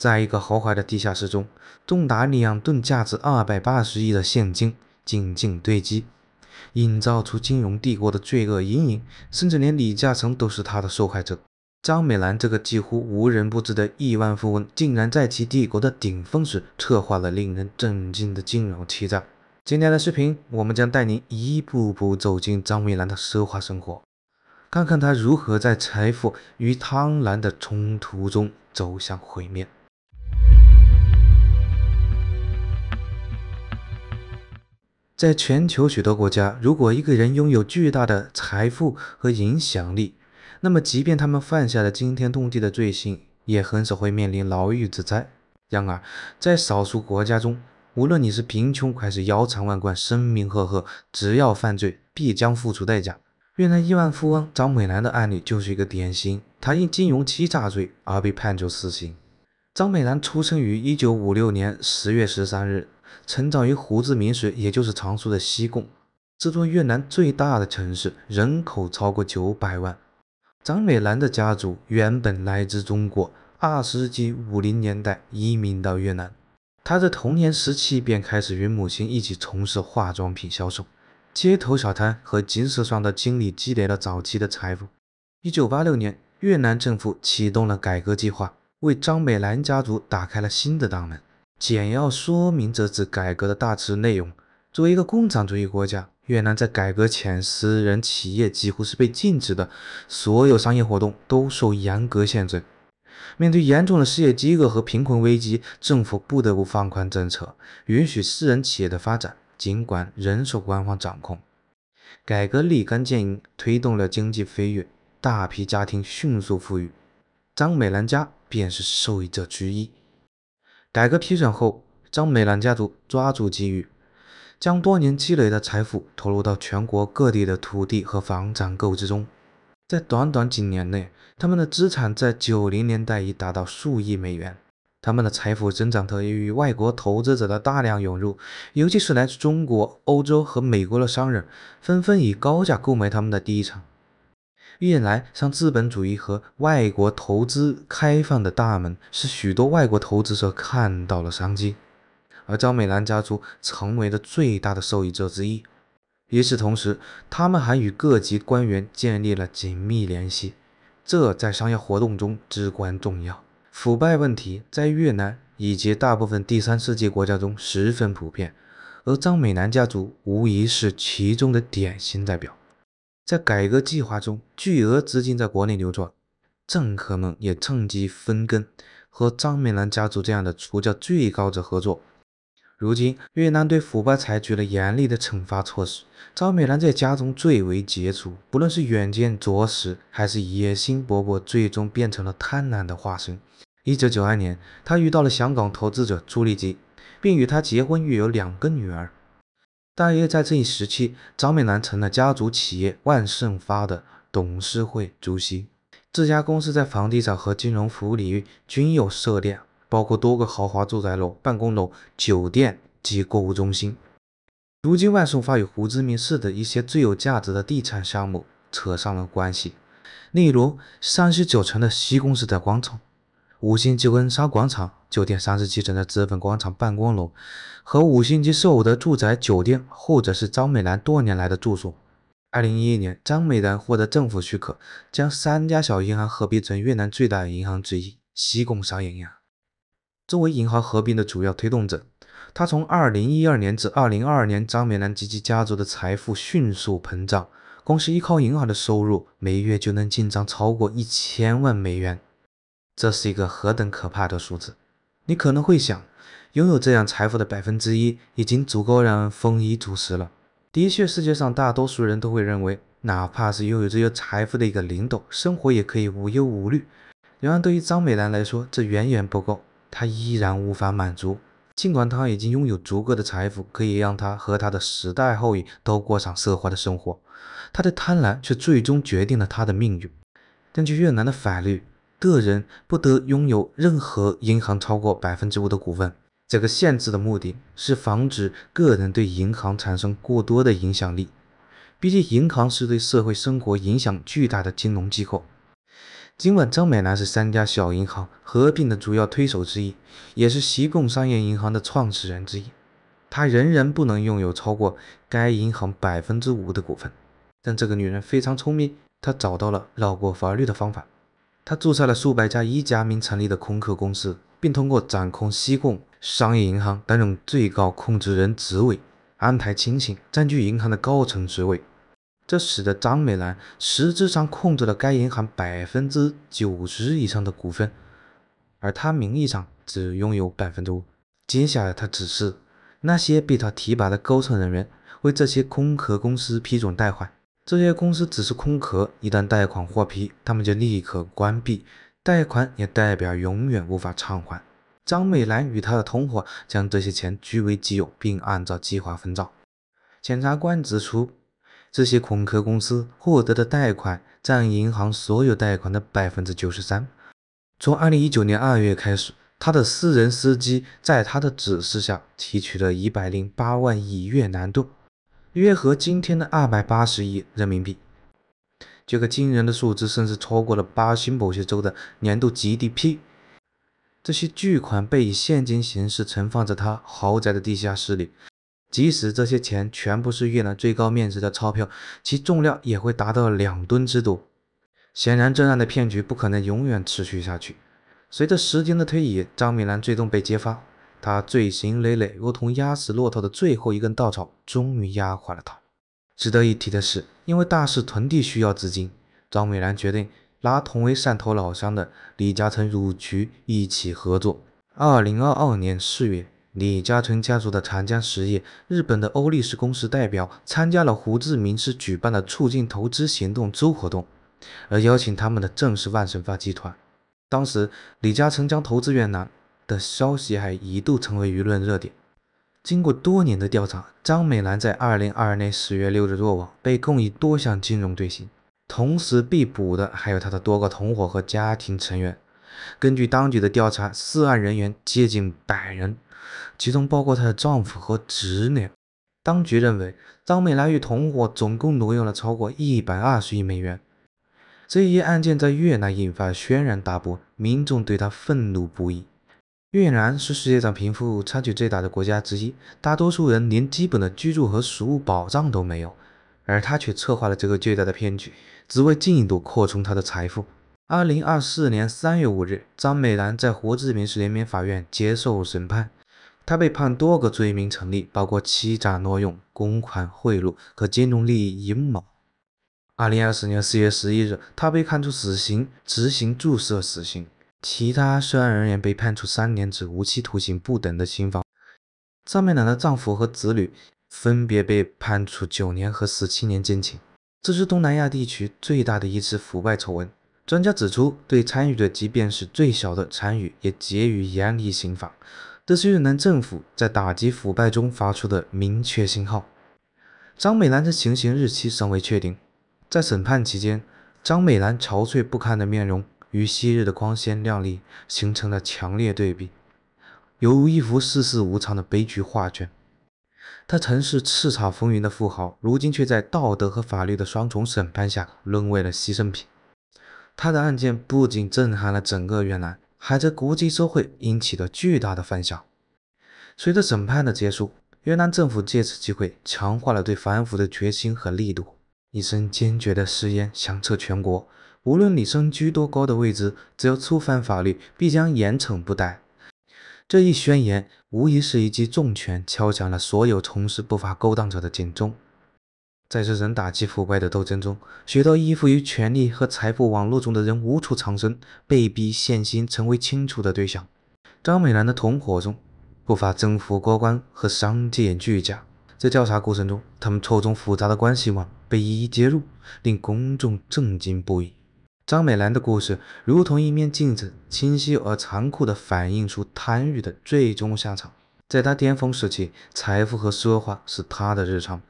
在一个豪华的地下室中，重达两吨、价值二百八十亿的现金静静堆积，营造出金融帝国的罪恶阴影。甚至连李嘉诚都是他的受害者。张美兰这个几乎无人不知的亿万富翁，竟然在其帝国的顶峰时策划了令人震惊的金融欺诈。今天的视频，我们将带您一步步走进张美兰的奢华生活，看看他如何在财富与贪婪的冲突中走向毁灭。在全球许多国家，如果一个人拥有巨大的财富和影响力，那么即便他们犯下了惊天动地的罪行，也很少会面临牢狱之灾。然而，在少数国家中，无论你是贫穷还是腰缠万贯、声名赫赫，只要犯罪，必将付出代价。越南亿万富翁张美兰的案例就是一个典型，他因金融欺诈罪而被判处死刑。张美兰出生于一九五六年十月十三日，成长于胡志明市，也就是常说的西贡，这座越南最大的城市，人口超过九百万。张美兰的家族原本来自中国，二十纪五零年代移民到越南。她在童年时期便开始与母亲一起从事化妆品销售、街头小摊和金饰上的经历，积累了早期的财富。一九八六年，越南政府启动了改革计划。为张美兰家族打开了新的大门。简要说明这次改革的大致内容。作为一个共产主义国家，越南在改革前，私人企业几乎是被禁止的，所有商业活动都受严格限制。面对严重的失业饥饿和贫困危机，政府不得不放宽政策，允许私人企业的发展，尽管仍受官方掌控。改革立竿见影，推动了经济飞跃，大批家庭迅速富裕。张美兰家便是受益者之一。改革批准后，张美兰家族抓住机遇，将多年积累的财富投入到全国各地的土地和房产购置中。在短短几年内，他们的资产在九零年代已达到数亿美元。他们的财富增长得益于外国投资者的大量涌入，尤其是来自中国、欧洲和美国的商人，纷纷以高价购买他们的地产。越南向资本主义和外国投资开放的大门，使许多外国投资者看到了商机，而张美兰家族成为了最大的受益者之一。与此同时，他们还与各级官员建立了紧密联系，这在商业活动中至关重要。腐败问题在越南以及大部分第三世界国家中十分普遍，而张美兰家族无疑是其中的典型代表。在改革计划中，巨额资金在国内流转，政客们也趁机分羹，和张美兰家族这样的出价最高者合作。如今，越南对腐败采取了严厉的惩罚措施。张美兰在家中最为杰出，不论是远见卓识，还是野心勃勃，最终变成了贪婪的化身。一九九二年，她遇到了香港投资者朱丽吉，并与他结婚，育有两个女儿。大约在这一时期，张美兰成了家族企业万盛发的董事会主席。这家公司在房地产和金融服务领域均有涉猎，包括多个豪华住宅楼、办公楼、酒店及购物中心。如今，万盛发与胡志明市的一些最有价值的地产项目扯上了关系，例如三十九层的西公司的广场、五星级温莎广场。九点三十七层的紫本广场办公楼和五星级售楼的住宅酒店，后者是张美兰多年来的住所。二零一一年，张美兰获得政府许可，将三家小银行合并成越南最大的银行之一——西贡商业银行。作为银行合并的主要推动者，他从二零一二年至二零二二年，张美兰及其家族的财富迅速膨胀，光是依靠银行的收入，每月就能进账超过一千万美元。这是一个何等可怕的数字！你可能会想，拥有这样财富的百分之一，已经足够让人丰衣足食了。的确，世界上大多数人都会认为，哪怕是拥有这些财富的一个零头，生活也可以无忧无虑。然而，对于张美兰来说，这远远不够，她依然无法满足。尽管她已经拥有足够的财富，可以让她和她的时代后裔都过上奢华的生活，她的贪婪却最终决定了她的命运。根据越南的法律，个人不得拥有任何银行超过百分之五的股份，这个限制的目的是防止个人对银行产生过多的影响力。毕竟，银行是对社会生活影响巨大的金融机构。尽管张美兰是三家小银行合并的主要推手之一，也是西贡商业银行的创始人之一，她仍然不能拥有超过该银行百分之五的股份。但这个女人非常聪明，她找到了绕过法律的方法。他注册了数百家一家名成立的空壳公司，并通过掌控西贡商业银行担任最高控制人职位，安排亲戚占据银行的高层职位，这使得张美兰实质上控制了该银行百分之九十以上的股份，而他名义上只拥有百分之五。接下来，他指示那些被他提拔的高层人员为这些空壳公司批准贷款。这些公司只是空壳，一旦贷款获批，他们就立刻关闭，贷款也代表永远无法偿还。张美兰与她的同伙将这些钱据为己有，并按照计划分账。检察官指出，这些空壳公司获得的贷款占银行所有贷款的百分之九十三。从二零一九年二月开始，他的私人司机在他的指示下提取了一百零八万亿越南盾。约合今天的二百八十亿人民币。这个惊人的数字甚至超过了巴西某些州的年度 GDP。这些巨款被以现金形式存放在他豪宅的地下室里。即使这些钱全部是越南最高面值的钞票，其重量也会达到两吨之多。显然，这样的骗局不可能永远持续下去。随着时间的推移，张米兰最终被揭发。他罪行累累，如同压死骆驼的最后一根稻草，终于压垮了他。值得一提的是，因为大肆囤地需要资金，张美兰决定拉同为汕头老乡的李嘉诚入局一起合作。二零二二年四月，李嘉诚家族的长江实业、日本的欧力士公司代表参加了胡志明市举办的促进投资行动周活动，而邀请他们的正是万盛发集团。当时，李嘉诚将投资越南。的消息还一度成为舆论热点。经过多年的调查，张美兰在二零二二年十月六日落网，被控以多项金融罪行。同时被捕的还有她的多个同伙和家庭成员。根据当局的调查，涉案人员接近百人，其中包括她的丈夫和侄女。当局认为，张美兰与同伙总共挪用了超过一百二十亿美元。这一案件在越南引发轩然大波，民众对她愤怒不已。越南是世界上贫富差距最大的国家之一，大多数人连基本的居住和食物保障都没有，而他却策划了这个巨大的骗局，只为进一步扩充他的财富。二零二四年三月五日，张美兰在胡志明市人民法院接受审判，他被判多个罪名成立，包括欺诈、挪用公款、贿赂和金融利益阴谋。二零二四年四月十一日，他被判处死刑，执行注射死刑。其他涉案人员被判处三年至无期徒刑不等的刑罚，张美兰的丈夫和子女分别被判处九年和十七年监禁。这是东南亚地区最大的一次腐败丑闻。专家指出，对参与者即便是最小的参与，也给予严厉刑罚，这是越南政府在打击腐败中发出的明确信号。张美兰的行刑日期尚未确定，在审判期间，张美兰憔悴不堪的面容。与昔日的光鲜亮丽形成了强烈对比，犹如一幅世事无常的悲剧画卷。他曾是叱咤风云的富豪，如今却在道德和法律的双重审判下沦为了牺牲品。他的案件不仅震撼了整个越南，还在国际社会引起了巨大的反响。随着审判的结束，越南政府借此机会强化了对反腐的决心和力度，一声坚决的誓言响彻全国。无论你身居多高的位置，只要触犯法律，必将严惩不贷。这一宣言无疑是一记重拳，敲响了所有从事不法勾当者的警钟。在这场打击腐败的斗争中，许多依附于权力和财富网络中的人无处藏身，被逼现身，成为清除的对象。张美兰的同伙中不乏政府高官和商界巨贾，在调查过程中，他们错综复杂的关系网被一一揭露，令公众震惊不已。张美兰的故事如同一面镜子，清晰而残酷地反映出贪欲的最终下场。在她巅峰时期，财富和奢华是她的日常，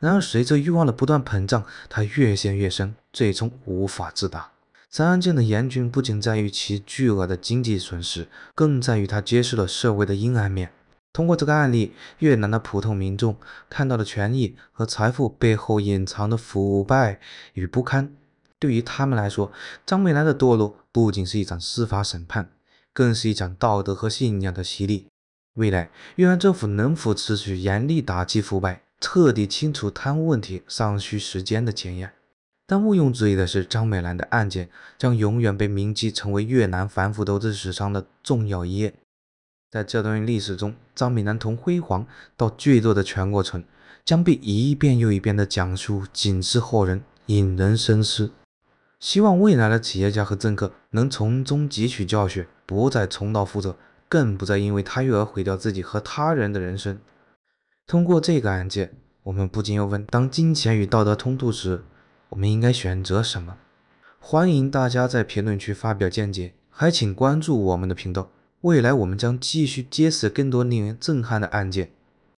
然而随着欲望的不断膨胀，她越陷越深，最终无法自拔。张安静的严峻不仅在于其巨额的经济损失，更在于她揭示了社会的阴暗面。通过这个案例，越南的普通民众看到了权力和财富背后隐藏的腐败与不堪。对于他们来说，张美兰的堕落不仅是一场司法审判，更是一场道德和信仰的洗礼。未来，越南政府能否持续严厉打击腐败，彻底清除贪污问题，尚需时间的检验。但毋庸置疑的是，张美兰的案件将永远被铭记，成为越南反腐斗争史上的重要一页。在这段历史中，张美兰从辉煌到坠落的全过程，将被一遍又一遍地讲述，警示后人，引人深思。希望未来的企业家和政客能从中汲取教训，不再重蹈覆辙，更不再因为贪欲而毁掉自己和他人的人生。通过这个案件，我们不禁要问：当金钱与道德冲突时，我们应该选择什么？欢迎大家在评论区发表见解，还请关注我们的频道，未来我们将继续揭示更多令人震撼的案件。